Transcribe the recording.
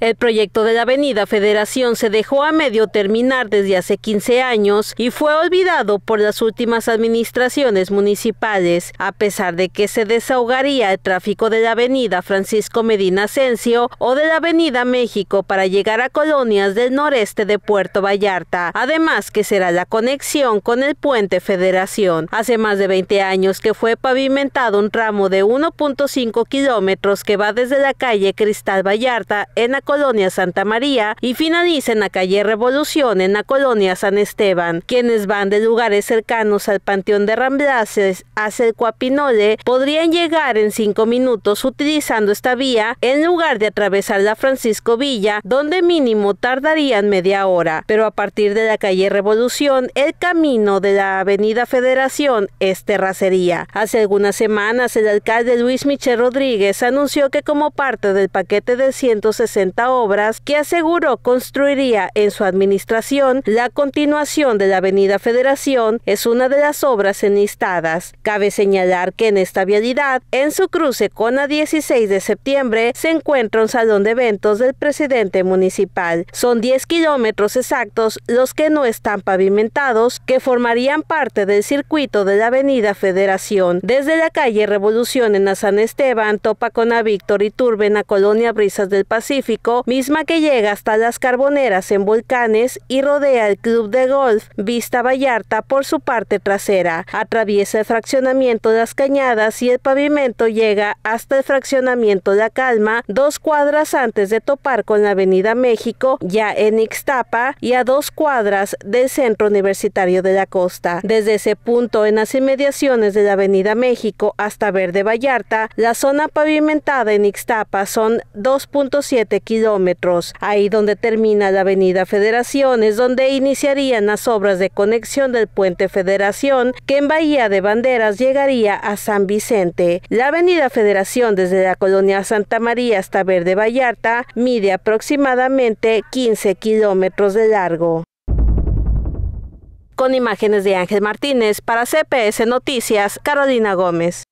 El proyecto de la Avenida Federación se dejó a medio terminar desde hace 15 años y fue olvidado por las últimas administraciones municipales, a pesar de que se desahogaría el tráfico de la Avenida Francisco Medina Asensio o de la Avenida México para llegar a colonias del noreste de Puerto Vallarta, además que será la conexión con el puente Federación. Hace más de 20 años que fue pavimentado un tramo de 1.5 kilómetros que va desde la calle Cristal Vallarta en la colonia Santa María y finaliza en la calle Revolución en la colonia San Esteban. Quienes van de lugares cercanos al Panteón de Ramblaces hacia el Cuapinole podrían llegar en cinco minutos utilizando esta vía en lugar de atravesar la Francisco Villa, donde mínimo tardarían media hora. Pero a partir de la calle Revolución, el camino de la Avenida Federación es terracería. Hace algunas semanas, el alcalde Luis Michel Rodríguez anunció que como parte del paquete de 160 obras que aseguró construiría en su administración la continuación de la Avenida Federación es una de las obras enlistadas. Cabe señalar que en esta vialidad, en su cruce con la 16 de septiembre, se encuentra un salón de eventos del presidente municipal. Son 10 kilómetros exactos los que no están pavimentados, que formarían parte del circuito de la Avenida Federación. Desde la calle Revolución en la San Esteban, topa con a Víctor y en la colonia Brisas del Pacífico, misma que llega hasta las carboneras en Volcanes y rodea el club de golf Vista Vallarta por su parte trasera. Atraviesa el fraccionamiento de Las Cañadas y el pavimento llega hasta el fraccionamiento La Calma, dos cuadras antes de topar con la Avenida México, ya en Ixtapa y a dos cuadras del Centro Universitario de la Costa. Desde ese punto en las inmediaciones de la Avenida México hasta Verde Vallarta, la zona pavimentada en Ixtapa son 2.7 kilómetros kilómetros. Ahí donde termina la avenida Federación es donde iniciarían las obras de conexión del puente Federación que en Bahía de Banderas llegaría a San Vicente. La avenida Federación desde la colonia Santa María hasta Verde Vallarta mide aproximadamente 15 kilómetros de largo. Con imágenes de Ángel Martínez para CPS Noticias, Carolina Gómez.